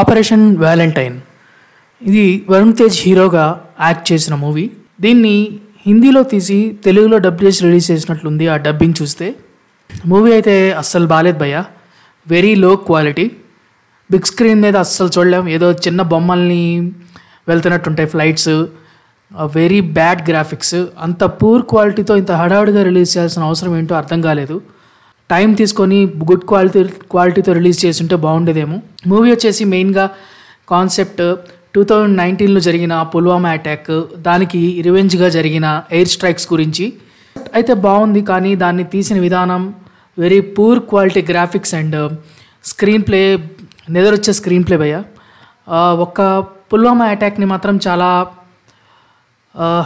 operation Valentine ఇది వరుణ్ తేజ్ హీరోగా act చేసిన మూవీ దీన్ని హిందీలో తీసి తెలుగులో డబ్ చేసి రిలీజ్ చేసినట్లుంది ఆ డబ్బింగ్ చూస్తే మూవీ అయితే అస్సలు బాగాలేదు భయ్య very low quality big screen మీద అస్సలు చూడలేం ఏదో చిన్న బొమ్మల్ని వెళ్తున్నట్టుంటాయి ఫ్లైట్స్ వెరీ బ్యాడ్ గ్రాఫిక్స్ అంత పూర్ క్వాలిటీతో ఇంత హడావుడిగా రిలీజ్ చేయాల్సిన అవసరం ఏంటో అర్థం కాలేదు టైం తీసుకొని గుడ్ క్వాలిటీ క్వాలిటీతో రిలీజ్ చేసి ఉంటే బాగుండేదేమో మూవీ వచ్చేసి మెయిన్గా కాన్సెప్ట్ టూ థౌజండ్ నైన్టీన్లో జరిగిన పుల్వామా అటాక్ దానికి రివెంజ్గా జరిగిన ఎయిర్ స్ట్రైక్స్ గురించి అయితే బాగుంది కానీ దాన్ని తీసిన విధానం very poor quality graphics and screenplay నిద్రొచ్చే స్క్రీన్ ప్లే భయ్య ఒక పుల్వామా అటాక్ని మాత్రం చాలా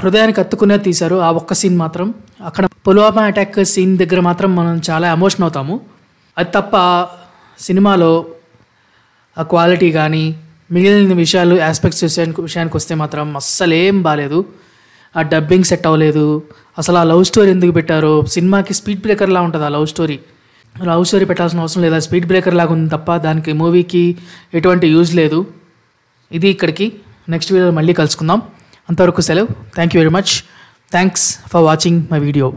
హృదయానికి అత్తుకునే తీశారు ఆ ఒక్క సీన్ మాత్రం అక్కడ పుల్వామా అటాక్ సీన్ దగ్గర మాత్రం మనం చాలా ఎమోషన్ అవుతాము అది తప్ప సినిమాలో ఆ క్వాలిటీ కానీ మిగిలిన విషయాలు ఆస్పెక్ట్స్ విషయానికి విషయానికి వస్తే మాత్రం అస్సలు ఏం బాగాలేదు ఆ డబ్బింగ్ సెట్ అవ్వలేదు అసలు ఆ లవ్ స్టోరీ ఎందుకు పెట్టారో సినిమాకి స్పీడ్ బ్రేకర్లా ఉంటుంది ఆ లవ్ స్టోరీ లవ్ స్టోరీ పెట్టాల్సిన అవసరం లేదా స్పీడ్ బ్రేకర్ లాగా ఉంది తప్ప దానికి మూవీకి ఎటువంటి యూజ్ లేదు ఇది ఇక్కడికి నెక్స్ట్ వీడియో మళ్ళీ కలుసుకుందాం అంతవరకు సెలవు thank you very much thanks for watching my video